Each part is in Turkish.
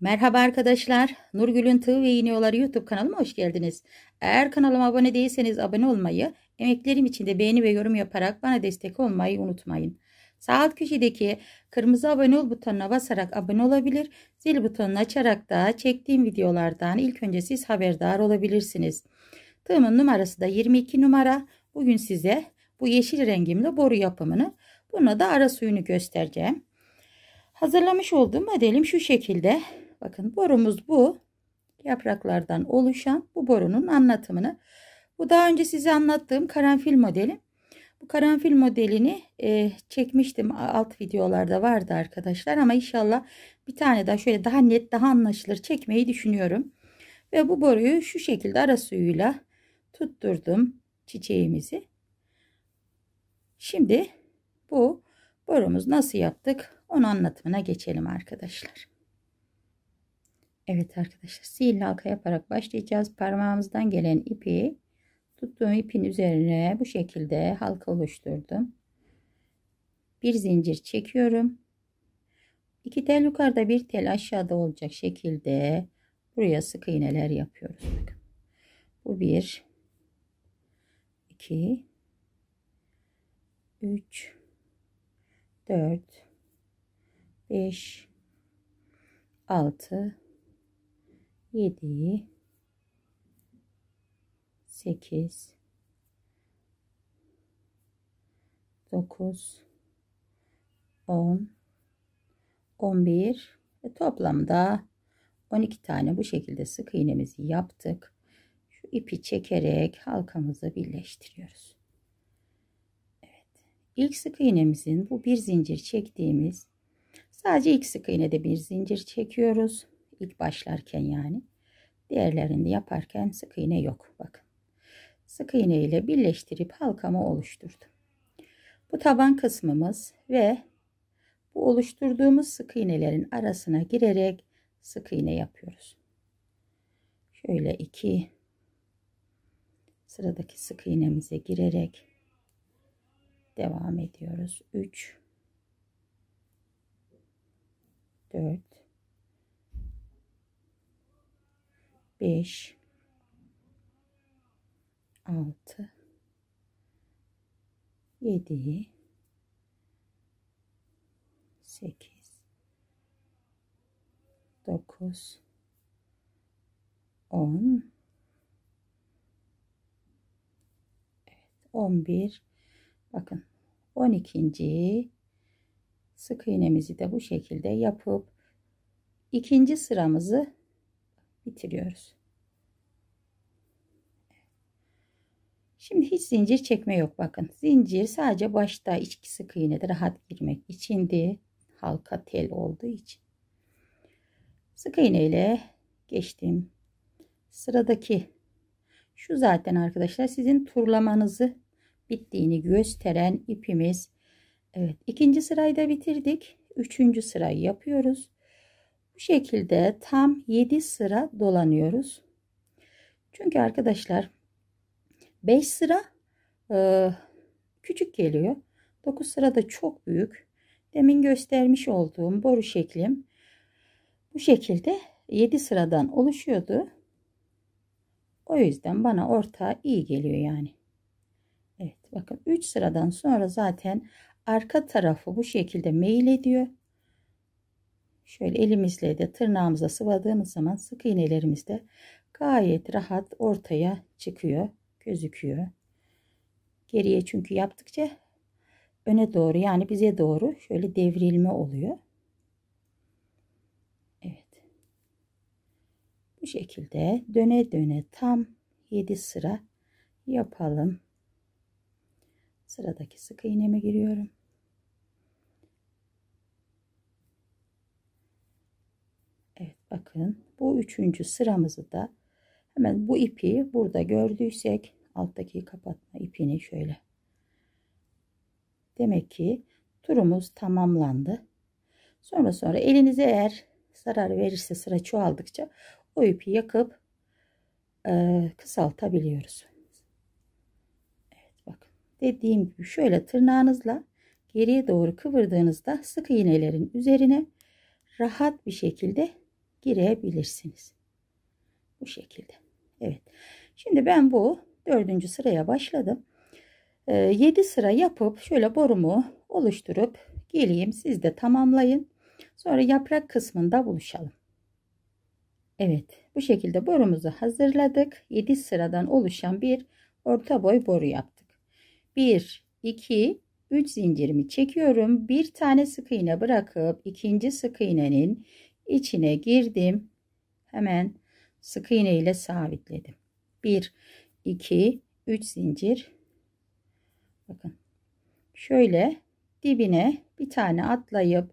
Merhaba arkadaşlar. Nurgül'ün Tığ ve Yolları YouTube kanalıma hoş geldiniz. Eğer kanalıma abone değilseniz abone olmayı, emeklerim için de beğeni ve yorum yaparak bana destek olmayı unutmayın. Sağ alt köşedeki kırmızı abone ol butonuna basarak abone olabilir, zil butonunu açarak da çektiğim videolardan ilk önce siz haberdar olabilirsiniz. Tığımın numarası da 22 numara. Bugün size bu yeşil rengimle boru yapımını, buna da ara suyunu göstereceğim. Hazırlamış olduğum modelim şu şekilde. Bakın borumuz bu. Yapraklardan oluşan bu borunun anlatımını. Bu daha önce size anlattığım karanfil modeli. Bu karanfil modelini e, çekmiştim. Alt videolarda vardı arkadaşlar. Ama inşallah bir tane daha şöyle daha net daha anlaşılır çekmeyi düşünüyorum. Ve bu boruyu şu şekilde ara suyuyla tutturdum çiçeğimizi. Şimdi bu borumuz nasıl yaptık onu anlatımına geçelim arkadaşlar. Evet arkadaşlar sihirli halka yaparak başlayacağız. Parmağımızdan gelen ipi tuttuğum ipin üzerine bu şekilde halka oluşturdum. Bir zincir çekiyorum. İki tel yukarıda bir tel aşağıda olacak şekilde buraya sık iğneler yapıyoruz. Bu bir, iki, üç, dört, beş, altı. 7 8 9 10 11 ve toplamda 12 tane bu şekilde sık iğnemizi yaptık. Şu ipi çekerek halkamızı birleştiriyoruz. Evet. İlk sık iğnemizin bu bir zincir çektiğimiz sadece ilk sık iğnede bir zincir çekiyoruz. İlk başlarken yani. diğerlerini yaparken sık iğne yok. Bakın. Sık iğne ile birleştirip halkamı oluşturdum. Bu taban kısmımız ve bu oluşturduğumuz sık iğnelerin arasına girerek sık iğne yapıyoruz. Şöyle iki sıradaki sık iğnemize girerek devam ediyoruz. 3 4 5 6 7 8 9 10 11 bakın 12. sık iğnemizi de bu şekilde yapıp ikinci sıramızı bitiriyoruz. Şimdi hiç zincir çekme yok bakın. Zincir sadece başta içki sık iğnede rahat girmek içindi. Halka tel olduğu için. Sık iğne ile geçtim. Sıradaki şu zaten arkadaşlar sizin turlamanızı bittiğini gösteren ipimiz. Evet ikinci sırayı da bitirdik. Üçüncü sırayı yapıyoruz. Bu şekilde tam 7 sıra dolanıyoruz. Çünkü arkadaşlar 5 sıra e, küçük geliyor. 9 sıra da çok büyük. Demin göstermiş olduğum boru şeklim bu şekilde 7 sıradan oluşuyordu. O yüzden bana orta iyi geliyor yani. Evet bakın 3 sıradan sonra zaten arka tarafı bu şekilde meyil ediyor. Şöyle elimizle de tırnağımıza sıvadığımız zaman sık iğnelerimiz de gayet rahat ortaya çıkıyor, gözüküyor. Geriye çünkü yaptıkça öne doğru yani bize doğru şöyle devrilme oluyor. Evet. Bu şekilde döne döne tam 7 sıra yapalım. Sıradaki sık iğneme giriyorum. Evet bakın bu üçüncü sıramızı da hemen bu ipi burada gördüysek alttaki kapatma ipini şöyle. Demek ki turumuz tamamlandı. Sonra sonra elinize eğer zarar verirse sıra çoğaldıkça o ipi yakıp e, kısaltabiliyoruz. Evet bakın dediğim gibi şöyle tırnağınızla geriye doğru kıvırdığınızda sık iğnelerin üzerine rahat bir şekilde girebilirsiniz. Bu şekilde. Evet. Şimdi ben bu dördüncü sıraya başladım. Ee, yedi sıra yapıp şöyle borumu oluşturup geleyim. Siz de tamamlayın. Sonra yaprak kısmında buluşalım. Evet bu şekilde borumuzu hazırladık. Yedi sıradan oluşan bir orta boy boru yaptık. Bir, iki, üç zincirimi çekiyorum. Bir tane sık iğne bırakıp ikinci sık iğnenin içine girdim. Hemen sık iğne ile sabitledim. 1 2 3 zincir. Bakın. Şöyle dibine bir tane atlayıp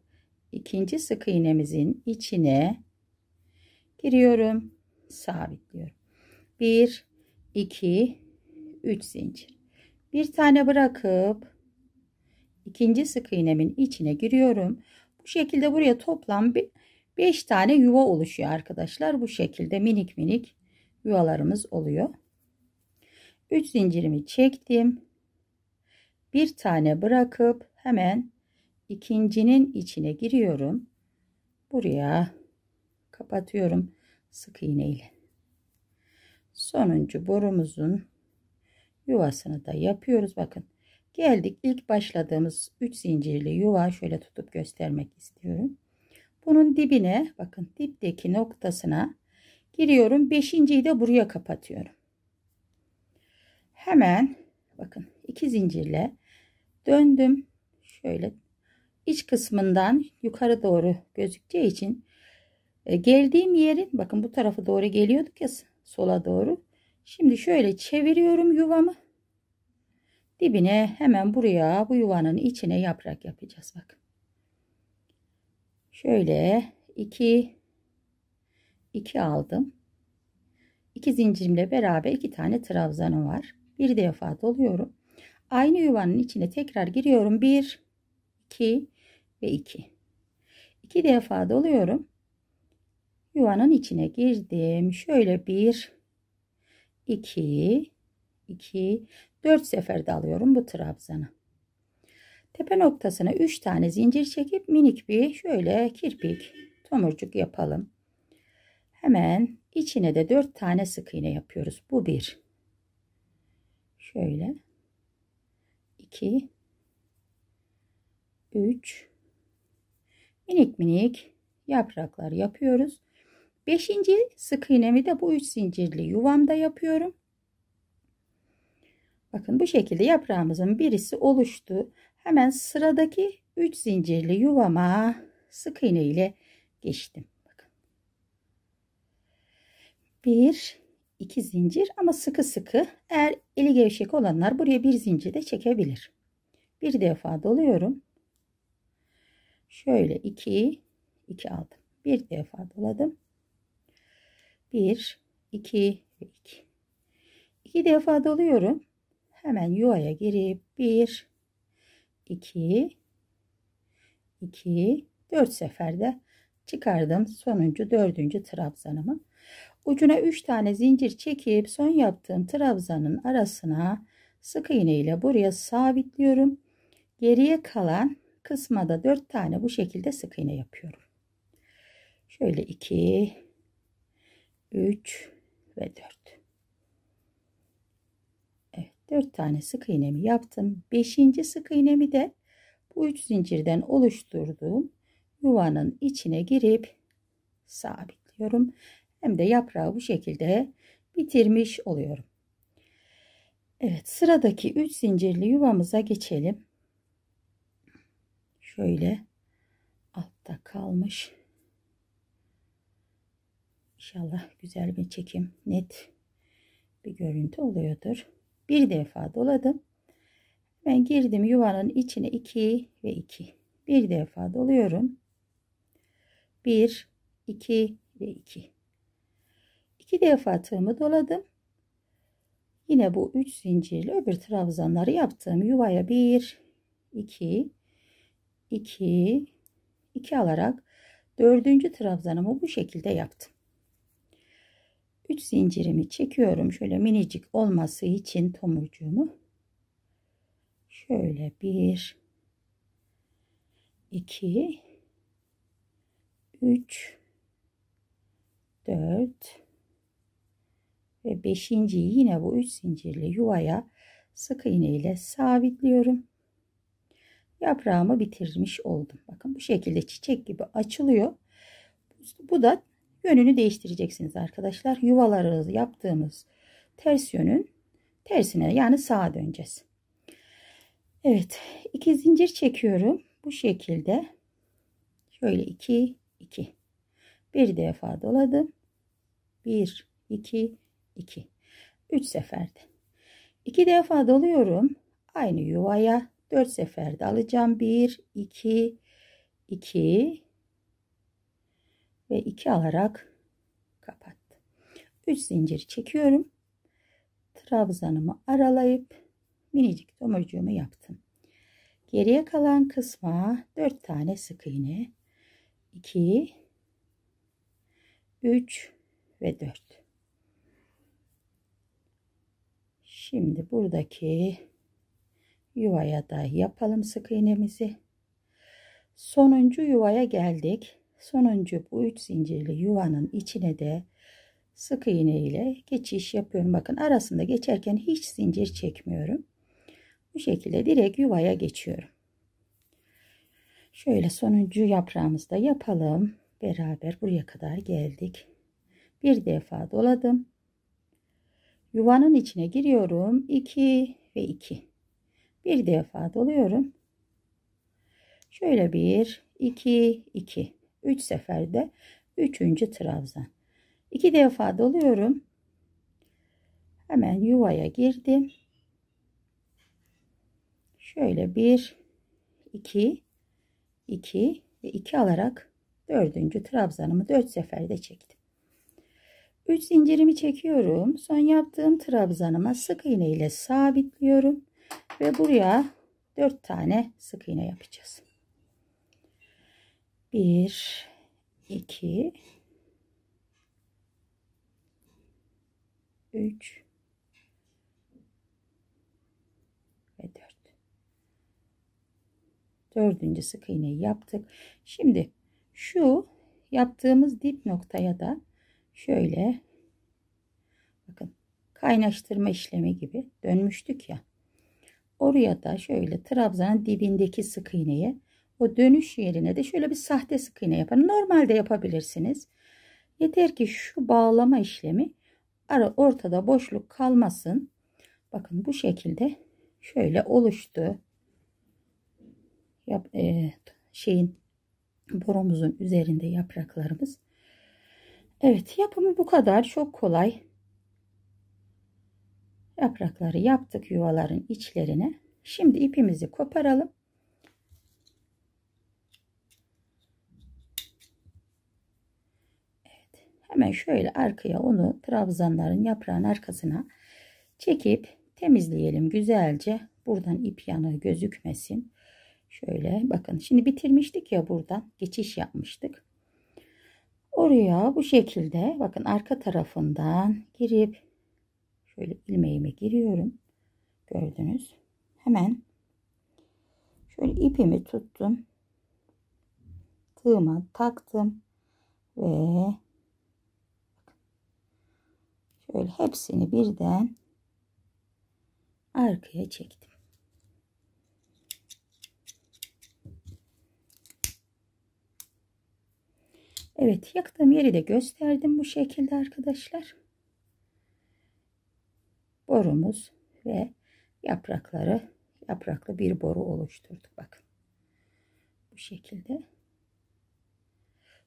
ikinci sık iğnemizin içine giriyorum. Sabitliyorum. 1 2 3 zincir. Bir tane bırakıp ikinci sık iğnemin içine giriyorum. Bu şekilde buraya toplam bir 5 tane yuva oluşuyor arkadaşlar. Bu şekilde minik minik yuvalarımız oluyor. 3 zincirimi çektim. Bir tane bırakıp hemen ikincinin içine giriyorum. Buraya kapatıyorum sık iğne ile. Sonuncu borumuzun yuvasını da yapıyoruz. Bakın geldik ilk başladığımız 3 zincirli yuva şöyle tutup göstermek istiyorum. Bunun dibine bakın dipteki noktasına giriyorum. Beşinciyi de buraya kapatıyorum. Hemen bakın iki zincirle döndüm. Şöyle iç kısmından yukarı doğru gözükeceği için e, geldiğim yerin bakın bu tarafa doğru geliyorduk ya sola doğru. Şimdi şöyle çeviriyorum yuvamı. Dibine hemen buraya bu yuvanın içine yaprak yapacağız bakın. Şöyle 2 2 aldım. 2 zincirimle beraber 2 tane trabzanım var. Bir defa doluyorum. Aynı yuvanın içine tekrar giriyorum. 1 2 ve 2. 2 defa doluyorum. Yuvanın içine girdim. Şöyle 1 2 2 4 seferde alıyorum bu trabzanı. Tepe noktasına 3 tane zincir çekip minik bir şöyle kirpik tomurcuk yapalım. Hemen içine de 4 tane sık iğne yapıyoruz. Bu bir. Şöyle. 2 3 minik minik yapraklar yapıyoruz. Beşinci sık iğnemi de bu üç zincirli yuvamda yapıyorum. Bakın bu şekilde yaprağımızın birisi oluştu. Hemen sıradaki 3 zincirli yuvama sık iğne ile geçtim. Bakın. Bir, iki zincir ama sıkı sıkı. Eğer eli gevşek olanlar buraya bir zincir de çekebilir. Bir defa doluyorum. Şöyle iki, iki aldım. Bir defa doladım. Bir, iki ve iki. İki defa doluyorum. Hemen yuvaya girip bir, 2 2 4 seferde çıkardım sonuncu dördüncü trabzanımı ucuna 3 tane zincir çekip son yaptığım trabzanın arasına sık iğne ile buraya sabitliyorum geriye kalan kısmada 4 tane bu şekilde sık iğne yapıyorum şöyle 2 3 ve 4 4 tane sık iğnemi yaptım. 5. sık iğnemi de bu 3 zincirden oluşturduğum yuvanın içine girip sabitliyorum. Hem de yaprağı bu şekilde bitirmiş oluyorum. Evet sıradaki 3 zincirli yuvamıza geçelim. Şöyle altta kalmış. İnşallah güzel bir çekim net bir görüntü oluyordur. Bir defa doladım. Ben girdim yuvanın içine 2 ve 2. Bir defa doluyorum. 1, 2 ve 2. 2 defa tığımı doladım. Yine bu 3 zincirli öbür trabzanları yaptığım yuvaya 1, 2, 2, 2 alarak dördüncü trabzanımı bu şekilde yaptım. 3 zincirimi çekiyorum. Şöyle minicik olması için tomurcuğumu. Şöyle 1 2 3 4 ve 5. yine bu 3 zincirli yuvaya sık iğne ile sabitliyorum. Yaprağımı bitirmiş oldum. Bakın bu şekilde çiçek gibi açılıyor. Bu da yönünü değiştireceksiniz arkadaşlar. Yuvalarınızı yaptığımız ters yönün tersine yani sağa döneceğiz. Evet iki zincir çekiyorum. Bu şekilde şöyle 2 2 bir defa doladım. 1 2 2 3 seferde. 2 defa doluyorum. Aynı yuvaya 4 seferde alacağım. 1 2 2 ve 2 alarak kapattım. 3 zincir çekiyorum. Trabzanımı aralayıp minicik tomurcuğumu yaptım. Geriye kalan kısma 4 tane sık iğne 2 3 ve 4. Şimdi buradaki yuvaya da yapalım sık iğnemizi. Sonuncu yuvaya geldik sonuncu bu üç zincirli yuvanın içine de sık iğne ile geçiş yapıyorum. Bakın arasında geçerken hiç zincir çekmiyorum. Bu şekilde direkt yuvaya geçiyorum. Şöyle sonuncu yaprağımızı da yapalım. Beraber buraya kadar geldik. Bir defa doladım. Yuvanın içine giriyorum. 2 ve 2. Bir defa doluyorum. Şöyle bir, iki, iki. 3 seferde 3. trabzan. 2 defa doluyorum. Hemen yuvaya girdim. Şöyle 1 2 2 ve 2 alarak 4. trabzanımı 4 seferde çektim. 3 zincirimi çekiyorum. Son yaptığım trabzanıma sık iğne ile sabitliyorum ve buraya 4 tane sık iğne yapacağız. 1 2 3 ve 4 dördüncü sık iğneyi yaptık şimdi şu yaptığımız dip noktaya da şöyle bakın kaynaştırma işlemi gibi dönmüştük ya oraya da şöyle trabzanın dibindeki sık iğneye o dönüş yerine de şöyle bir sahte sık iğne yapın. Normalde yapabilirsiniz. Yeter ki şu bağlama işlemi ara ortada boşluk kalmasın. Bakın bu şekilde şöyle oluştu. Yap, e, şeyin boromuzun üzerinde yapraklarımız. Evet yapımı bu kadar. Çok kolay. Yaprakları yaptık yuvaların içlerine. Şimdi ipimizi koparalım. Hemen şöyle arkaya onu trabzanların yaprağın arkasına çekip temizleyelim güzelce. Buradan ip yanı gözükmesin. Şöyle bakın şimdi bitirmiştik ya buradan geçiş yapmıştık. Oraya bu şekilde bakın arka tarafından girip şöyle ilmeğime giriyorum. Gördünüz. Hemen şöyle ipimi tuttum. Tığıma taktım ve Şöyle hepsini birden arkaya çektim. Evet yaktığım yeri de gösterdim bu şekilde arkadaşlar. Borumuz ve yaprakları yapraklı bir boru oluşturduk. Bakın bu şekilde.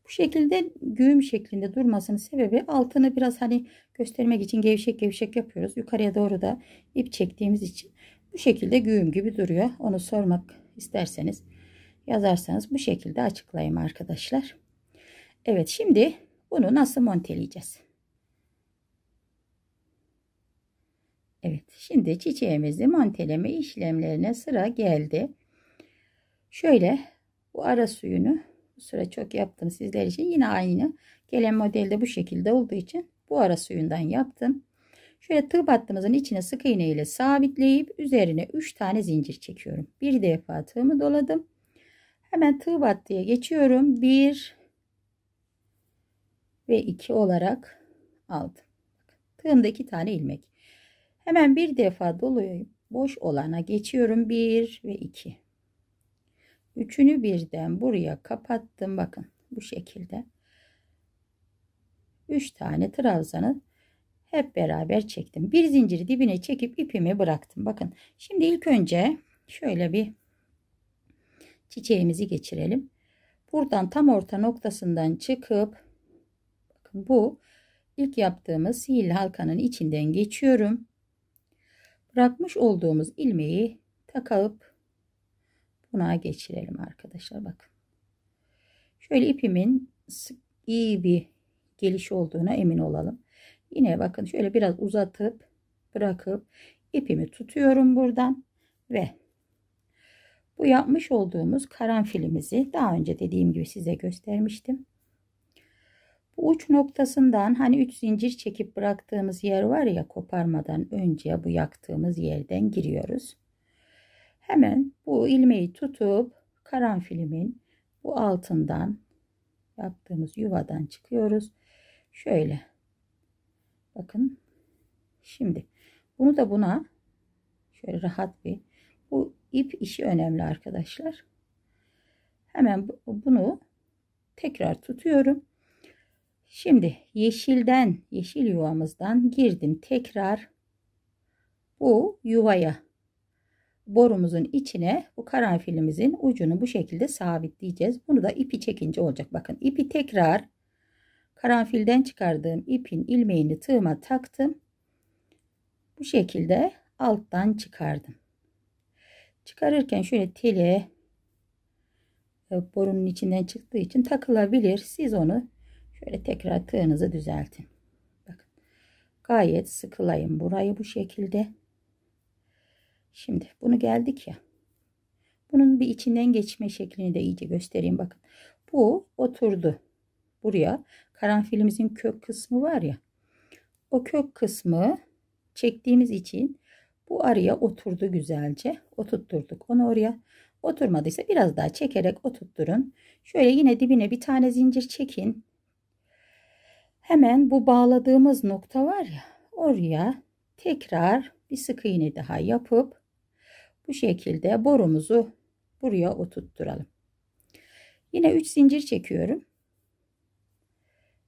Bu şekilde güğüm şeklinde durmasının sebebi altını biraz hani göstermek için gevşek gevşek yapıyoruz. Yukarıya doğru da ip çektiğimiz için bu şekilde güğüm gibi duruyor. Onu sormak isterseniz yazarsanız bu şekilde açıklayayım arkadaşlar. Evet şimdi bunu nasıl monteleyeceğiz? Evet şimdi çiçeğimizi monteleme işlemlerine sıra geldi. Şöyle bu ara suyunu süre çok yaptım sizler için. Yine aynı. Gelen modelde bu şekilde olduğu için bu ara suyundan yaptım. Şöyle tığ battımızın içine sık iğne ile sabitleyip üzerine 3 tane zincir çekiyorum. Bir defa tığımı doladım. Hemen tığ battıya geçiyorum. 1 ve 2 olarak aldım. Tığımda 2 tane ilmek. Hemen bir defa doluyayım boş olana geçiyorum. 1 ve 2. Üçünü birden buraya kapattım. Bakın bu şekilde. Üç tane trabzanı hep beraber çektim. Bir zinciri dibine çekip ipimi bıraktım. Bakın şimdi ilk önce şöyle bir çiçeğimizi geçirelim. Buradan tam orta noktasından çıkıp bakın bu ilk yaptığımız sihirli halkanın içinden geçiyorum. Bırakmış olduğumuz ilmeği takalıp konağa geçirelim arkadaşlar bakın. Şöyle ipimin iyi bir geliş olduğuna emin olalım. Yine bakın şöyle biraz uzatıp bırakıp ipimi tutuyorum buradan ve bu yapmış olduğumuz karanfilimizi daha önce dediğim gibi size göstermiştim. Bu uç noktasından hani 3 zincir çekip bıraktığımız yer var ya koparmadan önce bu yaktığımız yerden giriyoruz. Hemen bu ilmeği tutup karanfilimin bu altından yaptığımız yuvadan çıkıyoruz. Şöyle. Bakın. Şimdi bunu da buna şöyle rahat bir bu ip işi önemli arkadaşlar. Hemen bunu tekrar tutuyorum. Şimdi yeşilden, yeşil yuvamızdan girdim tekrar bu yuvaya borumuzun içine bu karanfilimizin ucunu bu şekilde sabitleyeceğiz. Bunu da ipi çekince olacak. Bakın ipi tekrar karanfilden çıkardığım ipin ilmeğini tığıma taktım. Bu şekilde alttan çıkardım. Çıkarırken şöyle teli e, borunun içinden çıktığı için takılabilir. Siz onu şöyle tekrar tığınızı düzeltin. Bakın gayet sıkılayım burayı bu şekilde. Şimdi bunu geldik ya. Bunun bir içinden geçme şeklini de iyice göstereyim bakın. Bu oturdu. Buraya karanfilimizin kök kısmı var ya. O kök kısmı çektiğimiz için bu araya oturdu güzelce. Oturtturduk. Onu oraya oturmadıysa biraz daha çekerek oturtturun. Şöyle yine dibine bir tane zincir çekin. Hemen bu bağladığımız nokta var ya oraya tekrar bir sık iğne daha yapıp bu şekilde borumuzu buraya oturtturalım. Yine 3 zincir çekiyorum.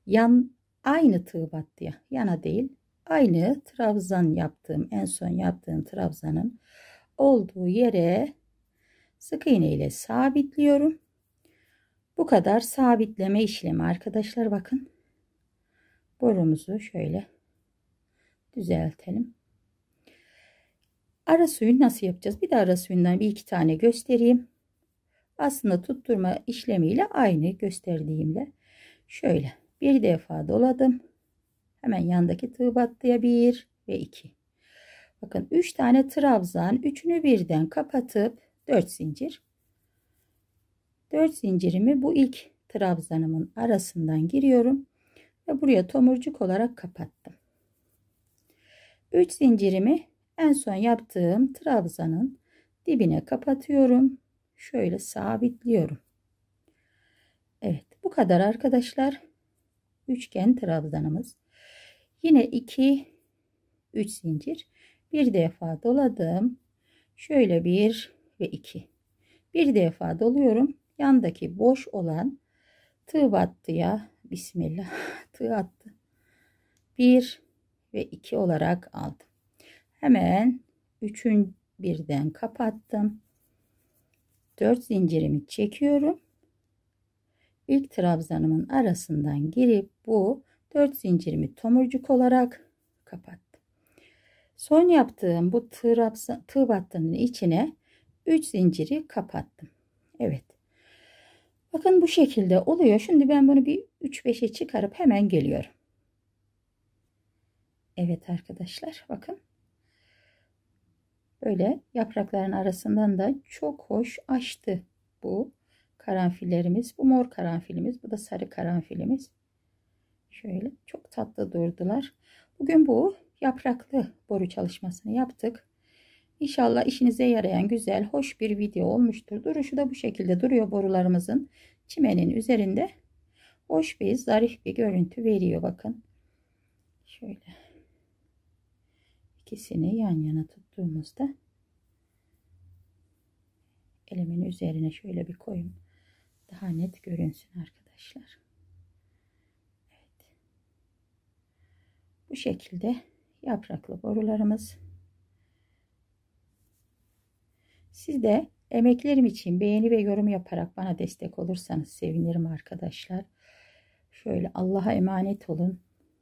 Yan aynı tığ battıya yana değil aynı trabzan yaptığım en son yaptığım trabzanın olduğu yere sık iğne ile sabitliyorum. Bu kadar sabitleme işlemi arkadaşlar bakın. Borumuzu şöyle düzeltelim. Ara suyu nasıl yapacağız? Bir de ara suyundan bir iki tane göstereyim. Aslında tutturma işlemiyle aynı gösterdiğimle. Şöyle bir defa doladım. Hemen yandaki tığ battıya bir ve iki. Bakın üç tane trabzan üçünü birden kapatıp dört zincir. Dört zincirimi bu ilk trabzanımın arasından giriyorum ve buraya tomurcuk olarak kapattım. Üç zincirimi en son yaptığım trabzanın dibine kapatıyorum. Şöyle sabitliyorum. Evet bu kadar arkadaşlar. Üçgen trabzanımız. Yine 2 3 zincir. Bir defa doladım. Şöyle 1 ve 2. Bir defa doluyorum. Yandaki boş olan tığ battı ya. Bismillah. tığ attı. 1 ve 2 olarak aldım. Hemen üçün birden kapattım. 4 zincirimi çekiyorum. ilk trabzanımın arasından girip bu 4 zincirimi tomurcuk olarak kapattım. Son yaptığım bu trabzan, tığ battığının içine 3 zinciri kapattım. Evet. Bakın bu şekilde oluyor. Şimdi ben bunu bir 3-5'e çıkarıp hemen geliyorum. Evet arkadaşlar bakın. Öyle yaprakların arasından da çok hoş açtı bu karanfillerimiz. Bu mor karanfilimiz, bu da sarı karanfilimiz. Şöyle çok tatlı durdular. Bugün bu yapraklı boru çalışmasını yaptık. İnşallah işinize yarayan güzel, hoş bir video olmuştur. Duruşu da bu şekilde duruyor borularımızın çimenin üzerinde. Hoş bir, zarif bir görüntü veriyor bakın. Şöyle ikisini yan yana tut tuttuğumuzda elimin üzerine şöyle bir koyun. Daha net görünsün arkadaşlar. Evet. Bu şekilde yapraklı borularımız. Siz de emeklerim için beğeni ve yorum yaparak bana destek olursanız sevinirim arkadaşlar. Şöyle Allah'a emanet olun.